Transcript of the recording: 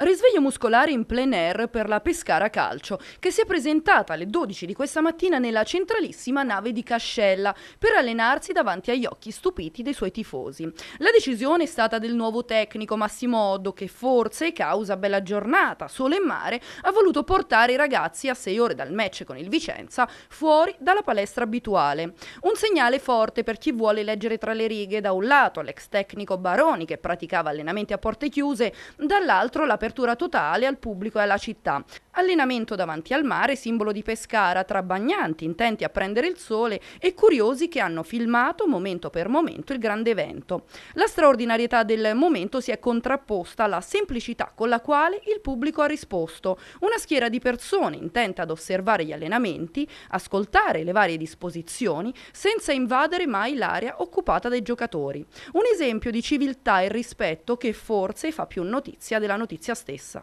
Risveglio muscolare in plein air per la Pescara Calcio, che si è presentata alle 12 di questa mattina nella centralissima nave di Cascella per allenarsi davanti agli occhi stupiti dei suoi tifosi. La decisione è stata del nuovo tecnico Massimo Oddo, che forse, causa bella giornata, sole e mare, ha voluto portare i ragazzi a 6 ore dal match con il Vicenza fuori dalla palestra abituale. Un segnale forte per chi vuole leggere tra le righe, da un lato l'ex tecnico Baroni, che praticava allenamenti a porte chiuse, dall'altro la persona apertura totale al pubblico e alla città. Allenamento davanti al mare, simbolo di Pescara, tra bagnanti intenti a prendere il sole e curiosi che hanno filmato momento per momento il grande evento. La straordinarietà del momento si è contrapposta alla semplicità con la quale il pubblico ha risposto. Una schiera di persone intenta ad osservare gli allenamenti, ascoltare le varie disposizioni, senza invadere mai l'area occupata dai giocatori. Un esempio di civiltà e rispetto che forse fa più notizia della notizia stessa.